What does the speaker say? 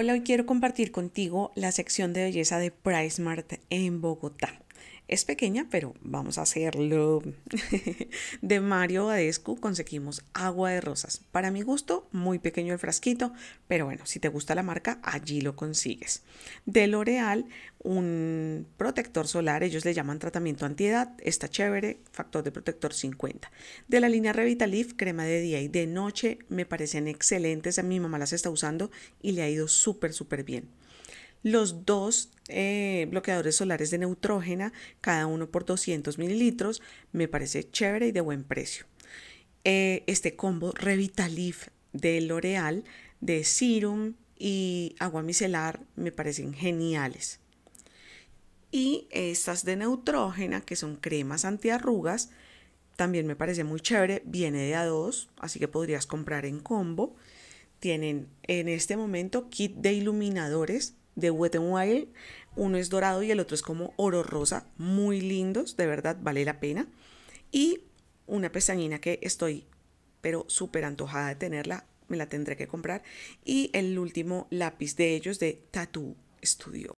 Hola, hoy quiero compartir contigo la sección de belleza de PriceMart en Bogotá. Es pequeña, pero vamos a hacerlo. de Mario Badescu conseguimos agua de rosas. Para mi gusto, muy pequeño el frasquito, pero bueno, si te gusta la marca, allí lo consigues. De L'Oreal, un protector solar, ellos le llaman tratamiento antiedad, está chévere, factor de protector 50. De la línea Revitalift, crema de día y de noche, me parecen excelentes, a mi mamá las está usando y le ha ido súper, súper bien los dos eh, bloqueadores solares de neutrógena, cada uno por 200 mililitros, me parece chévere y de buen precio. Eh, este combo Revitalif de L'Oreal, de Serum y agua micelar me parecen geniales. Y estas de neutrógena, que son cremas antiarrugas, también me parece muy chévere, viene de a 2 así que podrías comprar en combo. Tienen en este momento kit de iluminadores de Wet n Wild. Uno es dorado y el otro es como oro rosa, muy lindos, de verdad vale la pena. Y una pestañina que estoy, pero súper antojada de tenerla, me la tendré que comprar. Y el último lápiz de ellos de Tattoo Studio.